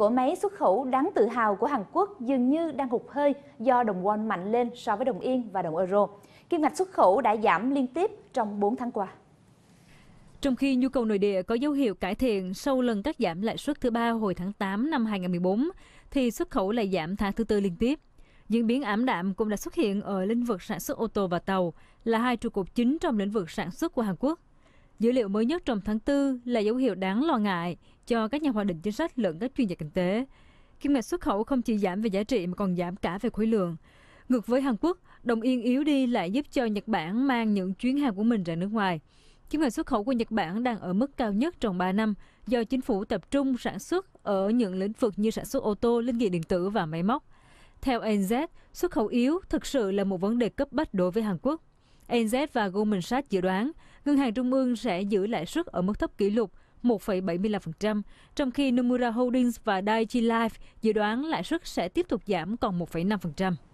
Cỗ máy xuất khẩu đáng tự hào của Hàn Quốc dường như đang hụt hơi do đồng won mạnh lên so với đồng yên và đồng euro. Kim ngạch xuất khẩu đã giảm liên tiếp trong 4 tháng qua. Trong khi nhu cầu nội địa có dấu hiệu cải thiện sau lần cắt giảm lãi suất thứ ba hồi tháng 8 năm 2014, thì xuất khẩu lại giảm tháng thứ tư liên tiếp. Diễn biến ảm đạm cũng đã xuất hiện ở lĩnh vực sản xuất ô tô và tàu, là hai trụ cột chính trong lĩnh vực sản xuất của Hàn Quốc. Dữ liệu mới nhất trong tháng 4 là dấu hiệu đáng lo ngại cho các nhà hoạch định chính sách lẫn các chuyên gia kinh tế. Kim ngạch xuất khẩu không chỉ giảm về giá trị mà còn giảm cả về khối lượng. Ngược với Hàn Quốc, đồng yên yếu đi lại giúp cho Nhật Bản mang những chuyến hàng của mình ra nước ngoài. Kim ngạch xuất khẩu của Nhật Bản đang ở mức cao nhất trong 3 năm do chính phủ tập trung sản xuất ở những lĩnh vực như sản xuất ô tô, linh kiện điện tử và máy móc. Theo ANZ, xuất khẩu yếu thực sự là một vấn đề cấp bách đối với Hàn Quốc. ANZ và Goldman Sachs dự đoán ngân hàng trung ương sẽ giữ lãi suất ở mức thấp kỷ lục 1,75%, trong khi Nomura Holdings và Daiichi Life dự đoán lãi suất sẽ tiếp tục giảm còn 1,5%.